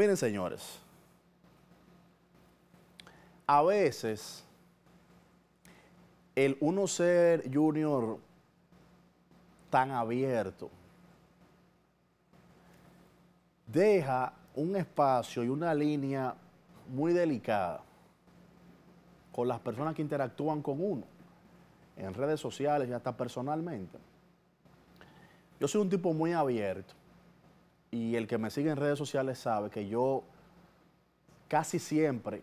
Miren, señores, a veces el uno ser junior tan abierto deja un espacio y una línea muy delicada con las personas que interactúan con uno, en redes sociales y hasta personalmente. Yo soy un tipo muy abierto y el que me sigue en redes sociales sabe que yo casi siempre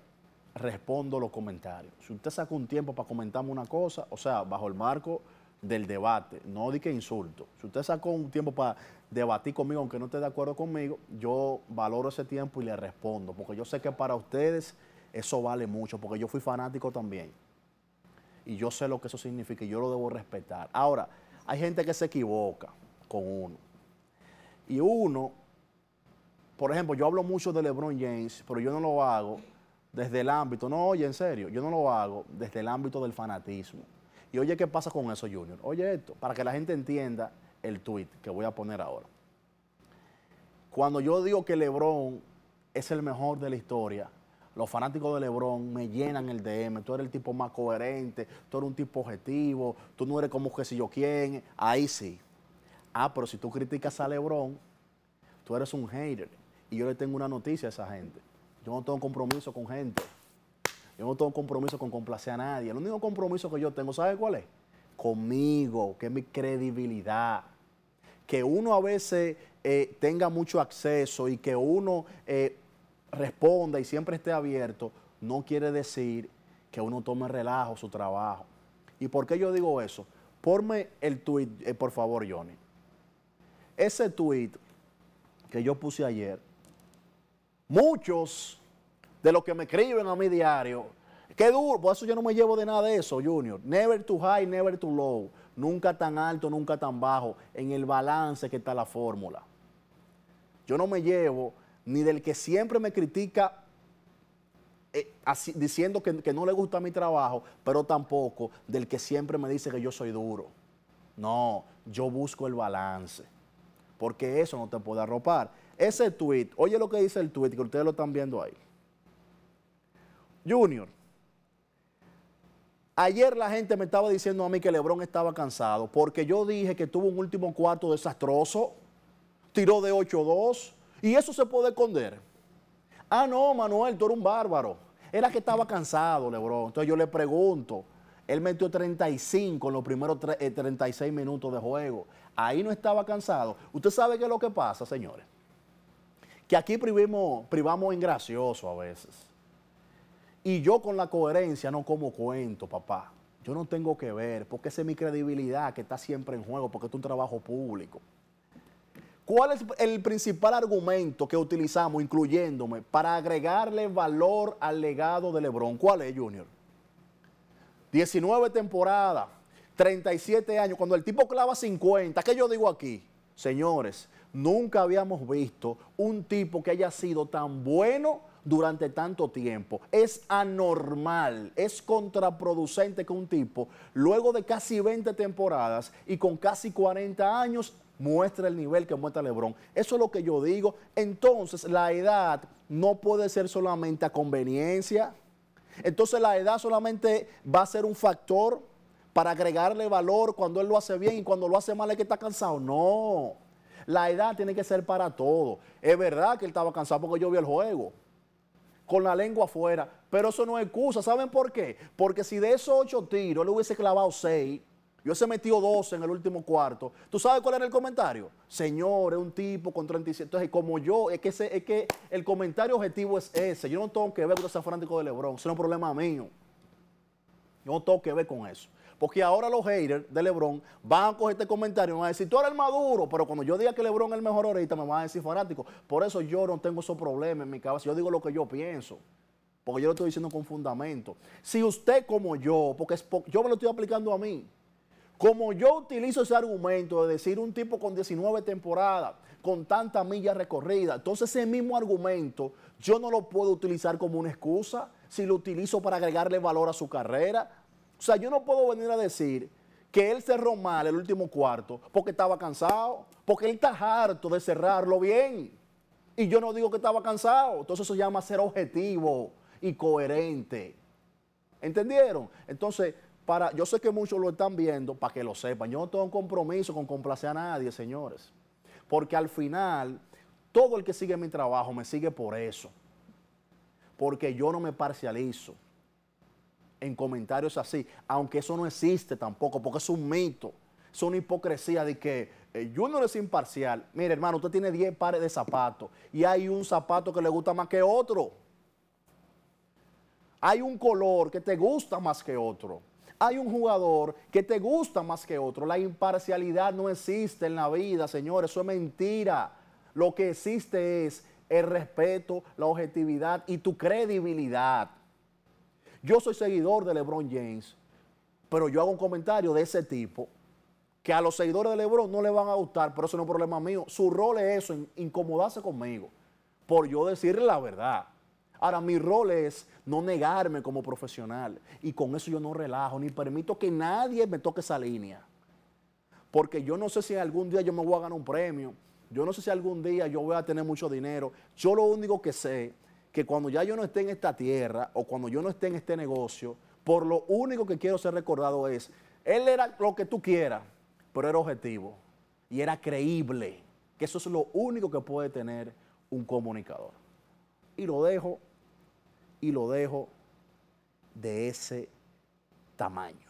respondo los comentarios. Si usted sacó un tiempo para comentarme una cosa, o sea, bajo el marco del debate, no di que insulto. Si usted sacó un tiempo para debatir conmigo, aunque no esté de acuerdo conmigo, yo valoro ese tiempo y le respondo, porque yo sé que para ustedes eso vale mucho, porque yo fui fanático también. Y yo sé lo que eso significa y yo lo debo respetar. Ahora, hay gente que se equivoca con uno. Y uno, por ejemplo, yo hablo mucho de LeBron James, pero yo no lo hago desde el ámbito, no, oye, en serio, yo no lo hago desde el ámbito del fanatismo. Y oye, ¿qué pasa con eso, Junior? Oye esto, para que la gente entienda el tweet que voy a poner ahora. Cuando yo digo que LeBron es el mejor de la historia, los fanáticos de LeBron me llenan el DM. Tú eres el tipo más coherente, tú eres un tipo objetivo, tú no eres como que si yo quién. Ahí sí. Ah, pero si tú criticas a Lebron, tú eres un hater. Y yo le tengo una noticia a esa gente. Yo no tengo compromiso con gente. Yo no tengo compromiso con complacer a nadie. El único compromiso que yo tengo, ¿sabe cuál es? Conmigo, que es mi credibilidad. Que uno a veces eh, tenga mucho acceso y que uno eh, responda y siempre esté abierto, no quiere decir que uno tome relajo su trabajo. ¿Y por qué yo digo eso? Porme el tweet, eh, por favor, Johnny. Ese tweet que yo puse ayer, muchos de los que me escriben a mi diario, qué duro, por pues eso yo no me llevo de nada de eso, Junior. Never too high, never too low. Nunca tan alto, nunca tan bajo. En el balance que está la fórmula. Yo no me llevo ni del que siempre me critica eh, diciendo que, no le gusta mi trabajo, pero tampoco del que siempre me dice que yo soy duro. No, yo busco el balance porque eso no te puede arropar. Ese tweet, oye lo que dice el tweet, que ustedes lo están viendo ahí. Junior, Ayer la gente me estaba diciendo a mí que Lebron estaba cansado porque yo dije que tuvo un último cuarto desastroso, tiró de 8-2 y eso se puede esconder. Ah, no, Manuel, tú eres un bárbaro. Era que estaba cansado Lebron. Entonces yo le pregunto, él metió 35 en los primeros 36 eh, minutos de juego. Ahí no estaba cansado. Usted sabe qué es lo que pasa, señores. Que aquí privamos en gracioso a veces. Y yo con la coherencia no como cuento, papá. Yo no tengo que ver, porque esa es mi credibilidad que está siempre en juego, porque es un trabajo público. ¿Cuál es el principal argumento que utilizamos, incluyéndome, para agregarle valor al legado de Lebron? ¿Cuál es, Junior? 19 temporadas, 37 años, cuando el tipo clava 50, ¿qué yo digo aquí? Señores, nunca habíamos visto un tipo que haya sido tan bueno durante tanto tiempo. Es anormal, es contraproducente que un tipo, luego de casi 20 temporadas y con casi 40 años, muestre el nivel que muestra Lebron. Eso es lo que yo digo. Entonces, la edad no puede ser solamente a conveniencia. Entonces la edad solamente va a ser un factor para agregarle valor cuando él lo hace bien y cuando lo hace mal es que está cansado. No, la edad tiene que ser para todo. Es verdad que él estaba cansado porque yo vi el juego con la lengua afuera, pero eso no es excusa. ¿Saben por qué? Porque si de esos ocho tiros le hubiese clavado seis, yo se metió 12 en el último cuarto. ¿Tú sabes cuál era el comentario? Señor, es un tipo con 37. Entonces, como yo, es que, que el comentario objetivo es ese. Yo no tengo que ver con ese fanático de Lebron. Eso es un problema mío. Yo no tengo que ver con eso. Porque ahora los haters de LeBron van a coger este comentario y van a decir, tú eres el maduro, pero cuando yo diga que LeBron es el mejor ahorita, me van a decir fanático. Por eso yo no tengo esos problemas en mi cabeza. Yo digo lo que yo pienso. Porque yo lo estoy diciendo con fundamento. Si usted como yo, porque yo me lo estoy aplicando a mí, como yo utilizo ese argumento de decir un tipo con 19 temporadas, con tanta milla recorrida entonces ese mismo argumento yo no lo puedo utilizar como una excusa si lo utilizo para agregarle valor a su carrera. O sea, yo no puedo venir a decir que él cerró mal el último cuarto porque estaba cansado, porque él está harto de cerrarlo bien. Y yo no digo que estaba cansado, entonces eso se llama ser objetivo y coherente. ¿Entendieron? Entonces, yo sé que muchos lo están viendo, para que lo sepan, yo no tengo un compromiso con complacer a nadie, señores, porque al final todo el que sigue mi trabajo me sigue por eso, porque yo no me parcializo en comentarios así, aunque eso no existe tampoco, porque es un mito, es una hipocresía de que yo eh, no es imparcial. Mire, hermano, usted tiene 10 pares de zapatos y hay un zapato que le gusta más que otro. Hay un color que te gusta más que otro hay un jugador que te gusta más que otro. La imparcialidad no existe en la vida, señores, eso es mentira. Lo que existe es el respeto, la objetividad y tu credibilidad. Yo soy seguidor de LeBron James, pero yo hago un comentario de ese tipo que a los seguidores de LeBron no le van a gustar, pero eso no es un problema mío. Su rol es eso, incomodarse conmigo, por yo decirle la verdad. Ahora, mi rol es no negarme como profesional y con eso yo no relajo, ni permito que nadie me toque esa línea. Porque yo no sé si algún día yo me voy a ganar un premio, yo no sé si algún día yo voy a tener mucho dinero. Yo lo único que sé, que cuando ya yo no esté en esta tierra o cuando yo no esté en este negocio, por lo único que quiero ser recordado es, él era lo que tú quieras, pero era objetivo y era creíble, que eso es lo único que puede tener un comunicador y lo dejo, y lo dejo de ese tamaño.